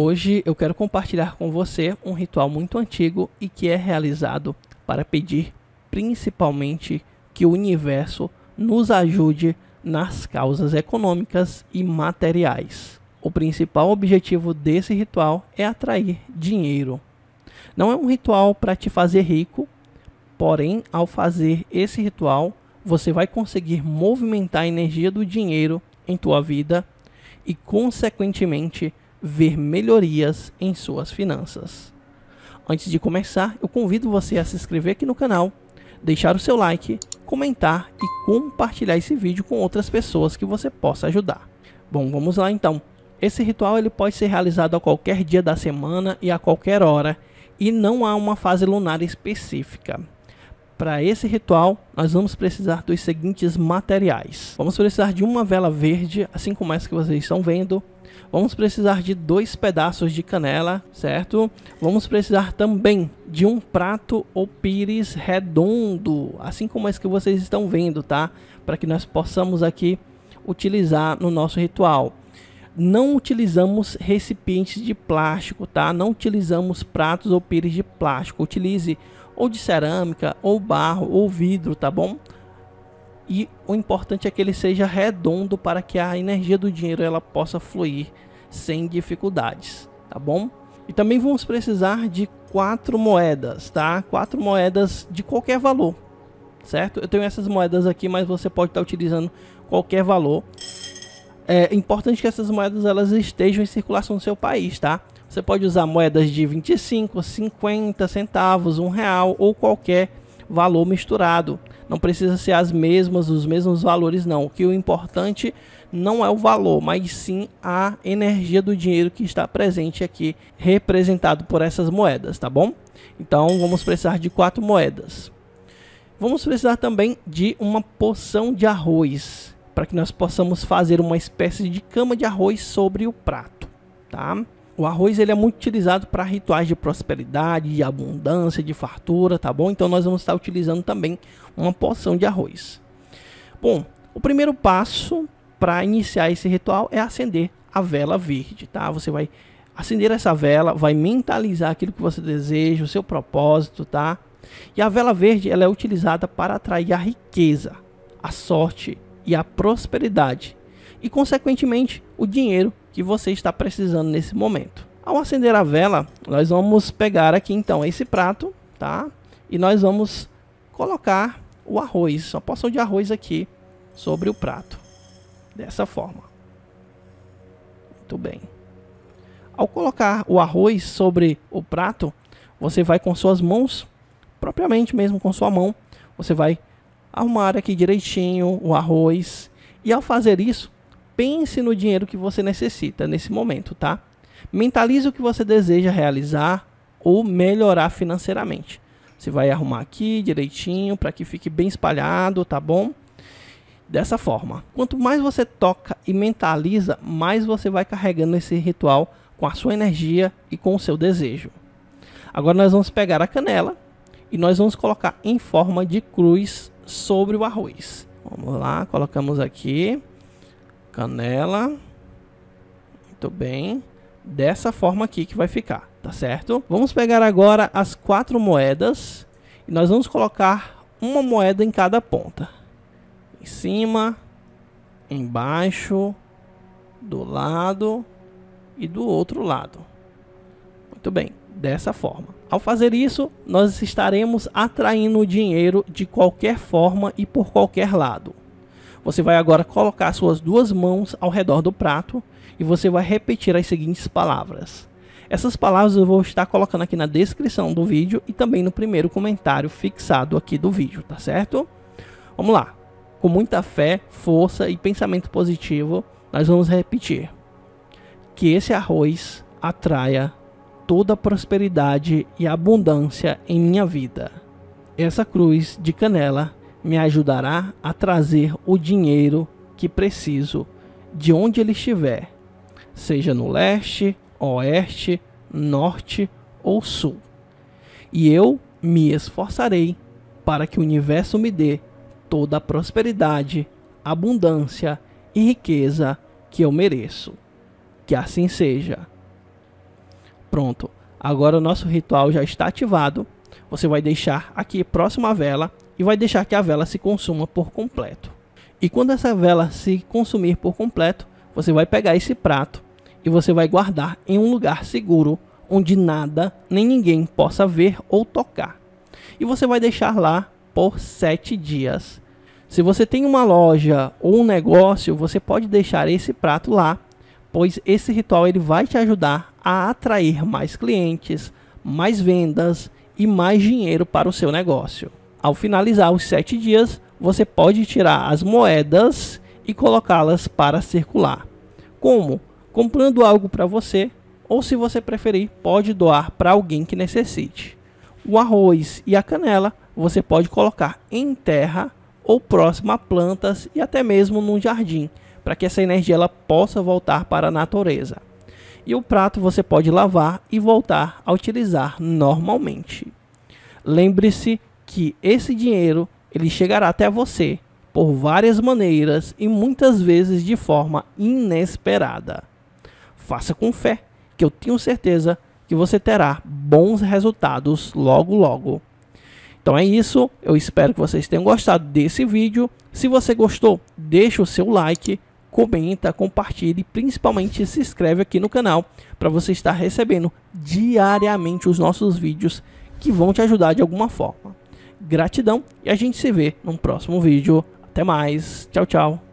Hoje eu quero compartilhar com você um ritual muito antigo e que é realizado para pedir principalmente que o universo nos ajude nas causas econômicas e materiais. O principal objetivo desse ritual é atrair dinheiro. Não é um ritual para te fazer rico, porém, ao fazer esse ritual, você vai conseguir movimentar a energia do dinheiro em tua vida e, consequentemente, ver melhorias em suas finanças. Antes de começar, eu convido você a se inscrever aqui no canal, deixar o seu like, comentar e compartilhar esse vídeo com outras pessoas que você possa ajudar. Bom, vamos lá então. Esse ritual ele pode ser realizado a qualquer dia da semana e a qualquer hora, e não há uma fase lunar específica. Para esse ritual, nós vamos precisar dos seguintes materiais. Vamos precisar de uma vela verde, assim como essa que vocês estão vendo, Vamos precisar de dois pedaços de canela, certo? Vamos precisar também de um prato ou pires redondo, assim como esse que vocês estão vendo, tá? Para que nós possamos aqui utilizar no nosso ritual. Não utilizamos recipientes de plástico, tá? Não utilizamos pratos ou pires de plástico. Utilize ou de cerâmica, ou barro, ou vidro, tá bom? e o importante é que ele seja redondo para que a energia do dinheiro ela possa fluir sem dificuldades, tá bom? E também vamos precisar de quatro moedas, tá? Quatro moedas de qualquer valor, certo? Eu tenho essas moedas aqui, mas você pode estar utilizando qualquer valor. É importante que essas moedas elas estejam em circulação no seu país, tá? Você pode usar moedas de 25, 50 centavos, um real ou qualquer valor misturado. Não precisa ser as mesmas, os mesmos valores, não. O que o é importante não é o valor, mas sim a energia do dinheiro que está presente aqui, representado por essas moedas, tá bom? Então vamos precisar de quatro moedas. Vamos precisar também de uma poção de arroz, para que nós possamos fazer uma espécie de cama de arroz sobre o prato, tá? O arroz ele é muito utilizado para rituais de prosperidade, de abundância, de fartura, tá bom? Então nós vamos estar utilizando também uma porção de arroz. Bom, o primeiro passo para iniciar esse ritual é acender a vela verde, tá? Você vai acender essa vela, vai mentalizar aquilo que você deseja, o seu propósito, tá? E a vela verde ela é utilizada para atrair a riqueza, a sorte e a prosperidade e, consequentemente, o dinheiro que você está precisando nesse momento. Ao acender a vela, nós vamos pegar aqui então esse prato, tá? E nós vamos colocar o arroz, uma poção de arroz aqui sobre o prato. Dessa forma. Muito bem. Ao colocar o arroz sobre o prato, você vai com suas mãos, propriamente mesmo com sua mão, você vai arrumar aqui direitinho o arroz. E ao fazer isso, pense no dinheiro que você necessita nesse momento, tá? Mentalize o que você deseja realizar ou melhorar financeiramente. Você vai arrumar aqui direitinho para que fique bem espalhado, tá bom? Dessa forma, quanto mais você toca e mentaliza, mais você vai carregando esse ritual com a sua energia e com o seu desejo. Agora nós vamos pegar a canela e nós vamos colocar em forma de cruz sobre o arroz. Vamos lá, colocamos aqui canela. Muito bem. Dessa forma aqui que vai ficar, tá certo? Vamos pegar agora as quatro moedas e nós vamos colocar uma moeda em cada ponta. Em cima, embaixo, do lado e do outro lado. Muito bem, dessa forma. Ao fazer isso, nós estaremos atraindo o dinheiro de qualquer forma e por qualquer lado. Você vai agora colocar suas duas mãos ao redor do prato e você vai repetir as seguintes palavras. Essas palavras eu vou estar colocando aqui na descrição do vídeo e também no primeiro comentário fixado aqui do vídeo, tá certo? Vamos lá. Com muita fé, força e pensamento positivo, nós vamos repetir: que esse arroz atraia toda a prosperidade e abundância em minha vida. Essa cruz de canela me ajudará a trazer o dinheiro que preciso de onde ele estiver, seja no leste, oeste, norte ou sul. E eu me esforçarei para que o universo me dê toda a prosperidade, abundância e riqueza que eu mereço. Que assim seja. Pronto, agora o nosso ritual já está ativado você vai deixar aqui próximo à vela e vai deixar que a vela se consuma por completo. E quando essa vela se consumir por completo, você vai pegar esse prato e você vai guardar em um lugar seguro onde nada nem ninguém possa ver ou tocar. E você vai deixar lá por sete dias. Se você tem uma loja ou um negócio, você pode deixar esse prato lá, pois esse ritual ele vai te ajudar a atrair mais clientes, mais vendas e mais dinheiro para o seu negócio. Ao finalizar os 7 dias, você pode tirar as moedas e colocá-las para circular. Como? Comprando algo para você, ou se você preferir, pode doar para alguém que necessite. O arroz e a canela você pode colocar em terra ou próximo a plantas e até mesmo num jardim, para que essa energia ela possa voltar para a natureza e o prato você pode lavar e voltar a utilizar normalmente. Lembre-se que esse dinheiro ele chegará até você por várias maneiras e muitas vezes de forma inesperada. Faça com fé, que eu tenho certeza que você terá bons resultados logo logo. Então é isso, eu espero que vocês tenham gostado desse vídeo. Se você gostou, deixe o seu like comenta, compartilhe e principalmente se inscreve aqui no canal para você estar recebendo diariamente os nossos vídeos que vão te ajudar de alguma forma. Gratidão e a gente se vê no próximo vídeo. Até mais. Tchau, tchau.